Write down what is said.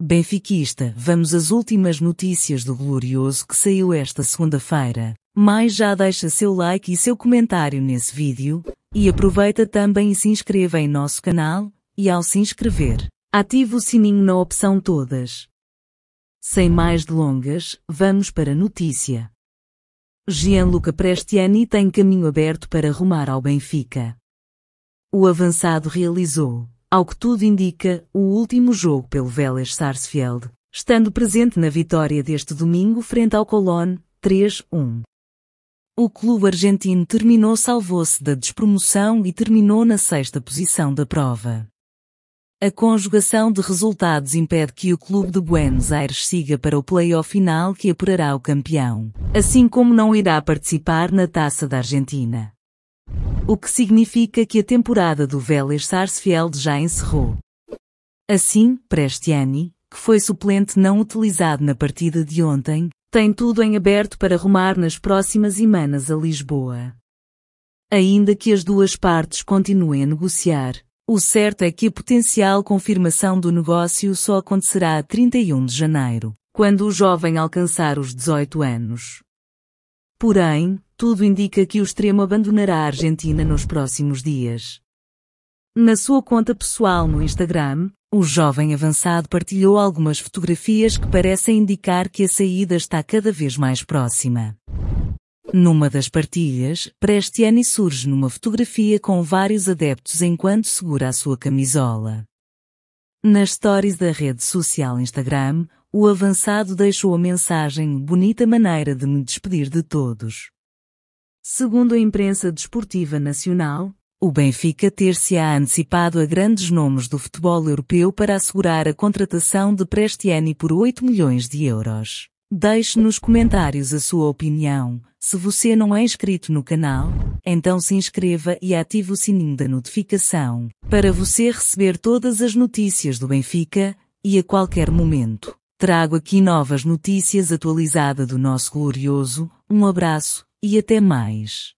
Benfiquista, vamos às últimas notícias do Glorioso que saiu esta segunda-feira. Mas já deixa seu like e seu comentário nesse vídeo, e aproveita também e se inscreva em nosso canal, e ao se inscrever, ative o sininho na opção Todas. Sem mais delongas, vamos para a notícia. Gianluca Prestiani tem caminho aberto para rumar ao Benfica. O avançado realizou ao que tudo indica, o último jogo pelo Vélez Sarsfield, estando presente na vitória deste domingo frente ao Colón, 3-1. O clube argentino terminou salvou-se da despromoção e terminou na sexta posição da prova. A conjugação de resultados impede que o clube de Buenos Aires siga para o play-off final que apurará o campeão, assim como não irá participar na Taça da Argentina o que significa que a temporada do Vélez Sarsfield já encerrou. Assim, Prestiani, que foi suplente não utilizado na partida de ontem, tem tudo em aberto para rumar nas próximas semanas a Lisboa. Ainda que as duas partes continuem a negociar, o certo é que a potencial confirmação do negócio só acontecerá a 31 de janeiro, quando o jovem alcançar os 18 anos. Porém, tudo indica que o extremo abandonará a Argentina nos próximos dias. Na sua conta pessoal no Instagram, o jovem avançado partilhou algumas fotografias que parecem indicar que a saída está cada vez mais próxima. Numa das partilhas, Prestiani surge numa fotografia com vários adeptos enquanto segura a sua camisola. Nas stories da rede social Instagram, o avançado deixou a mensagem bonita maneira de me despedir de todos. Segundo a imprensa desportiva nacional, o Benfica ter-se-á antecipado a grandes nomes do futebol europeu para assegurar a contratação de Prestiani por 8 milhões de euros. Deixe nos comentários a sua opinião. Se você não é inscrito no canal, então se inscreva e ative o sininho da notificação para você receber todas as notícias do Benfica e a qualquer momento. Trago aqui novas notícias atualizada do nosso glorioso. Um abraço e até mais.